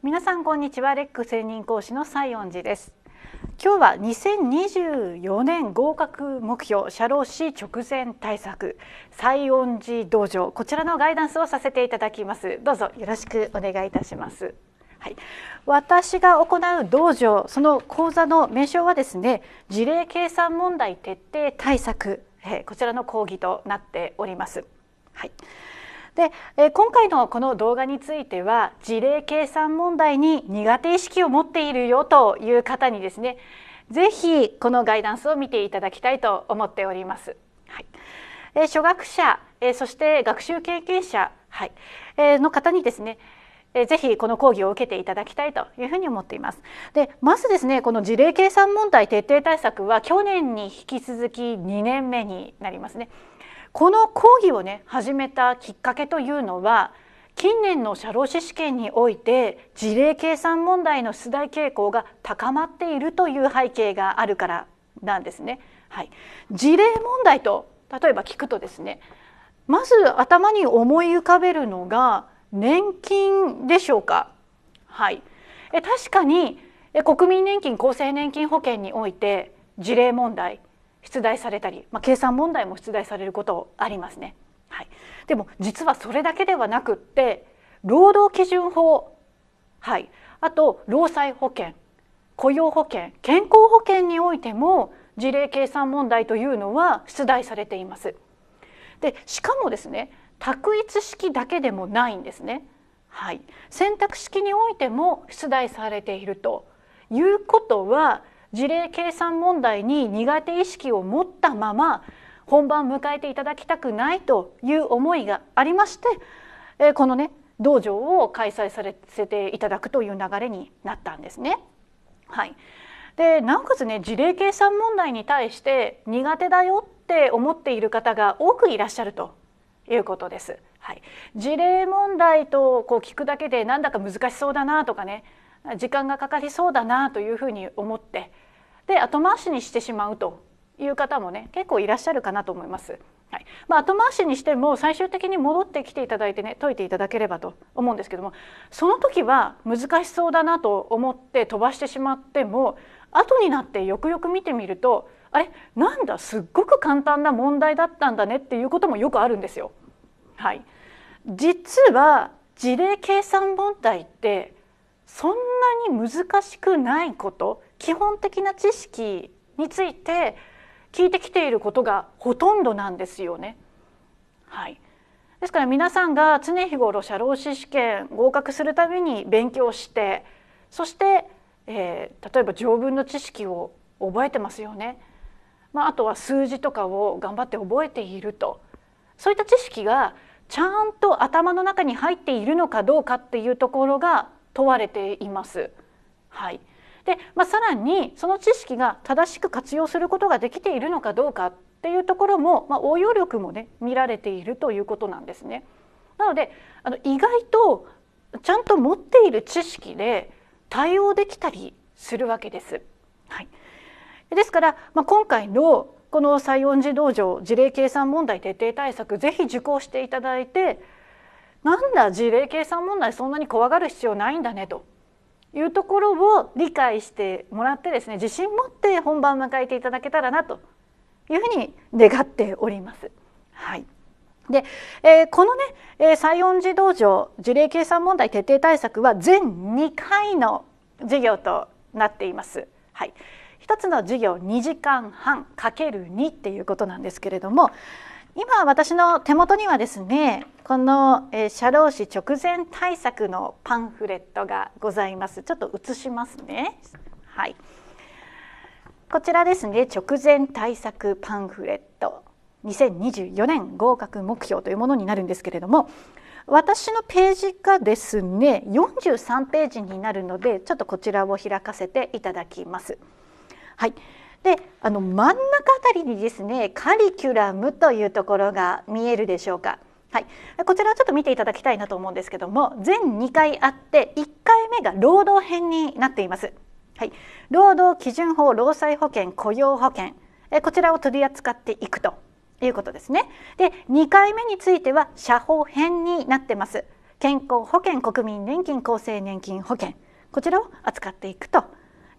皆さんこんにちはレック専任講師の西恩寺です今日は2024年合格目標社労士直前対策西恩寺道場こちらのガイダンスをさせていただきますどうぞよろしくお願いいたしますはい、私が行う道場その講座の名称はですね事例計算問題徹底対策こちらの講義となっております。はいで、えー、今回のこの動画については事例計算問題に苦手意識を持っているよという方にですねぜひこのガイダンスを見ていただきたいと思っております。はいえー、初学者、えー、そして学習経験者、はいえー、の方にですねぜひこの講義を受けていただきたいというふうに思っています。でまずですねこの事例計算問題徹底対策は去年に引き続き2年目になりますね。この講義をね始めたきっかけというのは近年の社労士試験において事例計算問題の出題傾向が高まっているという背景があるからなんですね。はい、事例問題と例えば聞くとですねまず頭に思い浮かべるのが年金でしょうか。はい、え確かに国民年金厚生年金保険において事例問題出題されたり、まあ、計算問題も出題されることありますね。はい、でも実はそれだけではなくって労働基準法、はい、あと労災保険雇用保険健康保険においても事例計算問題というのは出題されています。でしかもですね択一式だけでもないんですね。はい、選択式においても出題されているということは事例計算問題に苦手意識を持ったまま本番を迎えていただきたくないという思いがありまして、えこのね道場を開催させていただくという流れになったんですね。はい、でなおかつね事例計算問題に対して苦手だよって思っている方が多くいらっしゃるということです。はい、事例問題とこう聞くだけでなんだか難しそうだなとかね時間がかかりそうだなというふうに思ってで後回しにしてしまうという方もね結構いらっしゃるかなと思います。はいまあ、後回しにしても最終的に戻ってきていただいてね解いていただければと思うんですけどもその時は難しそうだなと思って飛ばしてしまっても後になってよくよく見てみるとあれなんだすっごく簡単な問題だったんだねっていうこともよくあるんですよ。はい、実は事例計算問題ってそんなに難しくないこと基本的な知識について聞いてきていることがほとんどなんですよね。はい、ですから皆さんが常日頃社労士試験合格するために勉強してそして、えー、例えば条文の知識を覚えてますよね。まあ、あとは数字とかを頑張って覚えているとそういった知識がちゃんと頭の中に入っているのかどうかっていうところが問われています。はいでまあ、さらにその知識が正しく活用することができているのかどうかっていうところも、まあ、応用力もね見られているということなんですね。なのであの意外とちゃんと持っている知識で対応できたりするわけです。はい、ですから、まあ、今回のこの西園寺道場事例計算問題徹底対策ぜひ受講していただいてなんだ事例計算問題そんなに怖がる必要ないんだねというところを理解してもらってですね自信持って本番を迎えていただけたらなというふうに願っております。はいで、えー、このね、えー、西園寺道場事例計算問題徹底対策は全2回の授業となっています。はい、1つの授業2時間半 ×2 っていうことなんですけれども今私の手元にはですねこの、え社労士直前対策のパンフレットがございますちょっと写しますねはいこちらですね直前対策パンフレット2024年合格目標というものになるんですけれども私のページがですね43ページになるのでちょっとこちらを開かせていただきます。はい、であの真ん中あたりにですねカリキュラムというところが見えるでしょうか。はい、こちらはちょっと見ていただきたいなと思うんですけども全2回あって1回目が労働編になっています。はい、労働基準法労災保険雇用保険こちらを取り扱っていくということですね。で2回目については社保編になってます。健康保険国民年金厚生年金保険こちらを扱っていくと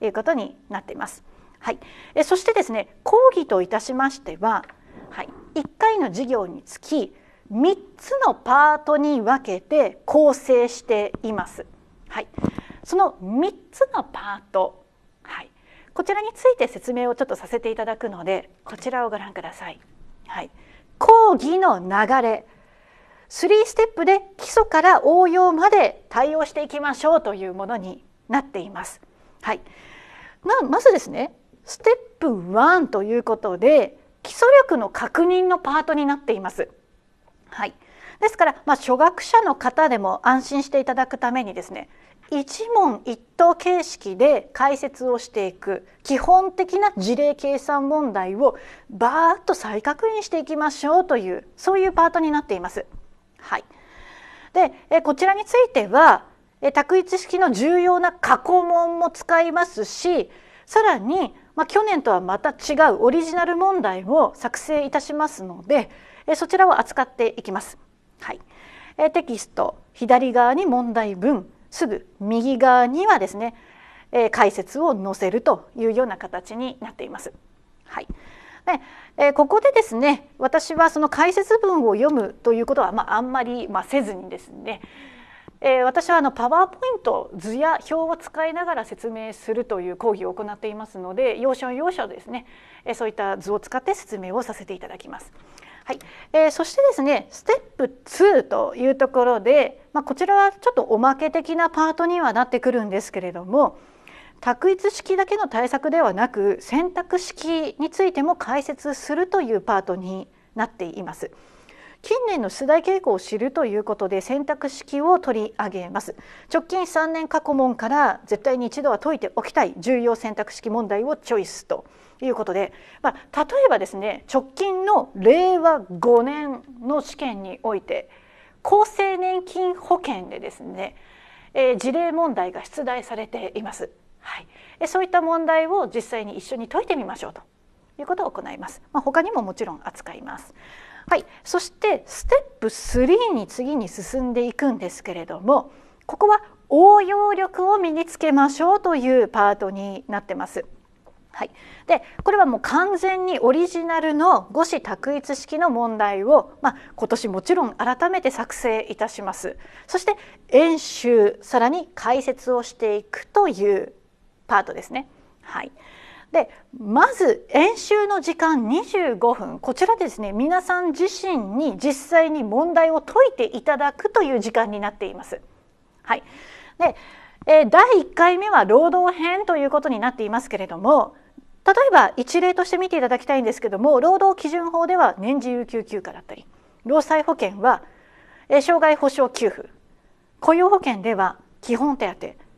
いうことになっています。はい、えそしてですね講義といたしましては、はい、1回の授業につき3つのパートに分けて構成しています。はい、その3つのパート、はい、こちらについて説明をちょっとさせていただくのでこちらをご覧ください。はい、講義の流れ3ステップで基礎から応用まで対応していきましょうというものになっています。はい、ままずですねステップ1ということで基礎力の確認のパートになっています。はい、ですから、まあ、初学者の方でも安心していただくためにですね一問一答形式で解説をしていく基本的な事例計算問題をバーッと再確認していきましょうというそういうパートになっています。はい、でえこちらについてはえ択一式の重要な過去問も使いますしさらにまあ、去年とはまた違うオリジナル問題を作成いたしますので、えそちらを扱っていきます。はい、えテキスト左側に問題文すぐ右側にはですね、え解説を載せるというような形になっています。はいでえここでですね私はその解説文を読むということは、まあ、あんまり、まあ、せずにですねえー、私はあのパワーポイント図や表を使いながら説明するという講義を行っていますので要所要所ですね、えー、そういった図を使って説明をさせていただきます。はいえー、そしてですねステップ2というところで、まあ、こちらはちょっとおまけ的なパートにはなってくるんですけれども択一式だけの対策ではなく選択式についても解説するというパートになっています。近年の出題傾向を知るということで選択式を取り上げます直近3年過去問から絶対に一度は解いておきたい重要選択式問題をチョイスということで、まあ、例えばですね直近の令和5年の試験において厚生年金保険でですね、えー、事例問題が出題されています、はい、そういった問題を実際に一緒に解いてみましょうということを行います、まあ、他にももちろん扱いますはい、そしてステップ3に次に進んでいくんですけれどもここは応用力を身につけましょうというパートになってます。はい、でこれはもう完全にオリジナルの五子択一式の問題を、まあ、今年もちろん改めて作成いたしますそして演習さらに解説をしていくというパートですね。はい、でまず演習の時間25分こちらですね皆さん自身に実際に問題を解いていただくという時間になっています。はい、で、えー、第1回目は労働編ということになっていますけれども例えば一例として見ていただきたいんですけども労働基準法では年次有給休暇だったり労災保険は、えー、障害保障給付雇用保険では基本手当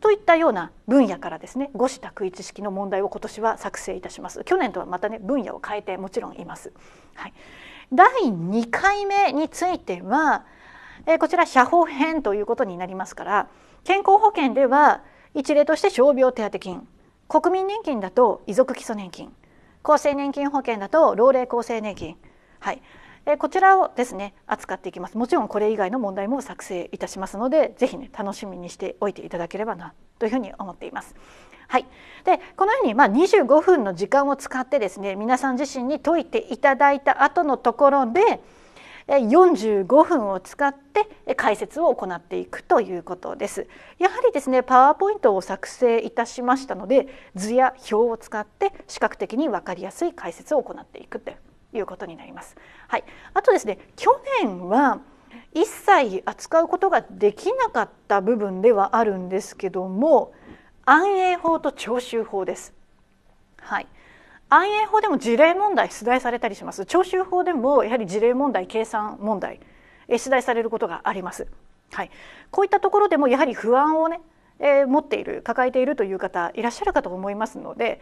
といったような分野からですね五子択一式の問題を今年は作成いたします去年とはまたね分野を変えてもちろんいます、はい、第2回目については、えこちら社保編ということになりますから健康保険では一例として傷病手当金国民年金だと遺族基礎年金厚生年金保険だと老齢厚生年金はいえこちらをですね扱っていきますもちろんこれ以外の問題も作成いたしますのでぜひね楽しみにしておいていただければなというふうに思っていますはい、でこのようにまあ25分の時間を使ってですね皆さん自身に解いていただいた後のところで45分を使って解説を行っていくということです。やはりですねパワーポイントを作成いたしましたので図や表を使って視覚的に分かりやすい解説を行っていくといういうことになります。はい、あとですね去年は一切扱うことができなかった部分ではあるんですけども安永法と徴収法です。はい、安永法でも事例問題出題されたりします徴収法でもやはり事例問題計算問題出題されることがあります。はい、こういったところでもやはり不安をね、えー、持っている抱えているという方いらっしゃるかと思いますので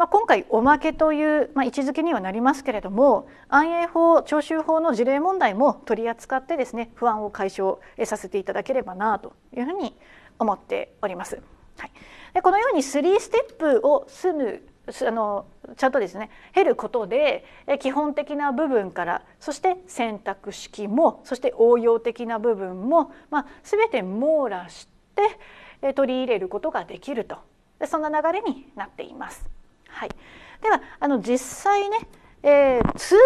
まあ、今回おまけという、まあ、位置づけにはなりますけれども安永法徴収法の事例問題も取り扱ってですね不安を解消させていただければなというふうに思っております。はい、でこのように3ステップを済むあのちゃんとですね減ることで基本的な部分からそして選択式もそして応用的な部分も、まあ、全て網羅して取り入れることができるとそんな流れになっています。はい、ではあの実際ね、えー、通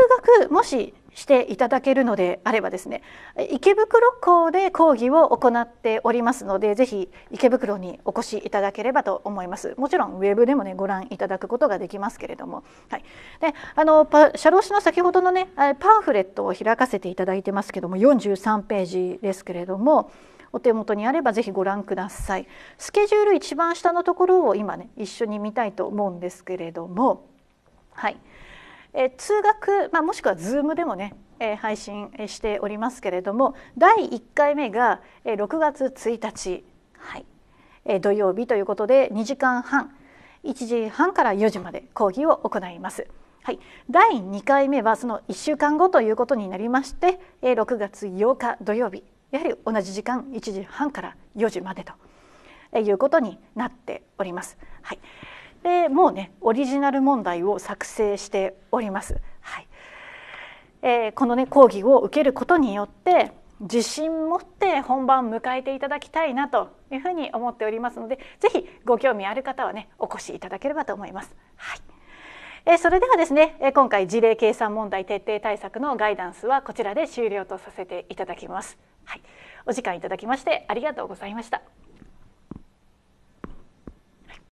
学もししていただけるのであればですね池袋校で講義を行っておりますのでぜひ池袋にお越しいただければと思いますもちろんウェブでもねご覧いただくことができますけれども、はい、であの社労士の先ほどのねパンフレットを開かせていただいてますけども43ページですけれどもお手元にあればぜひご覧くださいスケジュール一番下のところを今ね一緒に見たいと思うんですけれどもはいえ通学、まあ、もしくは Zoom でもね、え配信しておりますけれども第1回目が6月1日、はいえ土曜日ということで2時間半1時半から4時まで講義を行います。はい、第2回目はその1週間後ということになりまして6月8日土曜日やはり同じ時間1時半から4時までということになっております。はい、でもうねオリジナル問題を作成しております。はいえー、このね講義を受けることによって自信持って本番迎えていただきたいなというふうに思っておりますので、ぜひご興味ある方はねお越しいただければと思います。はい。えそれではですね、え今回事例計算問題徹底対策のガイダンスはこちらで終了とさせていただきます。はい、お時間いただきましてありがとうございました。